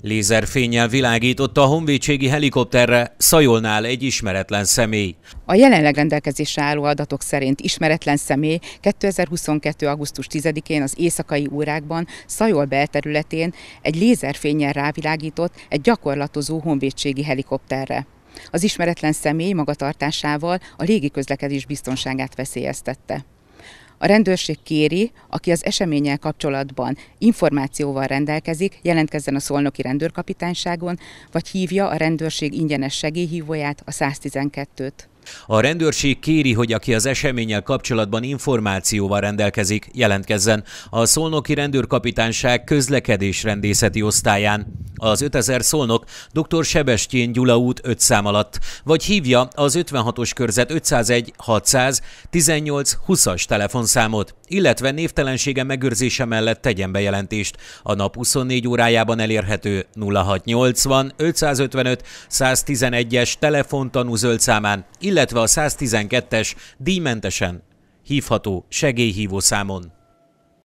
Lézerfényel világított a honvédségi helikopterre Szajolnál egy ismeretlen személy. A jelenleg rendelkezésre álló adatok szerint ismeretlen személy 2022. augusztus 10-én az éjszakai órákban Szajol belterületén egy lézerfényel rávilágított egy gyakorlatozó honvédségi helikopterre. Az ismeretlen személy magatartásával a légiközlekedés biztonságát veszélyeztette. A rendőrség kéri, aki az eseménnyel kapcsolatban információval rendelkezik, jelentkezzen a Szolnoki rendőrkapitányságon, vagy hívja a rendőrség ingyenes segélyhívóját, a 112-t. A rendőrség kéri, hogy aki az eseménnyel kapcsolatban információval rendelkezik, jelentkezzen a Szolnoki Rendőrkapitányság közlekedés rendészeti osztályán az 5000 Szolnok dr. Sebestyén Gyula út 5 szám alatt, vagy hívja az 56-os körzet 501 600 18 20-as telefonszámot, illetve névtelensége megőrzése mellett tegyen bejelentést. A nap 24 órájában elérhető 0680 555 111-es telefontanú zöld számán, illetve a 112-es díjmentesen hívható segélyhívó számon.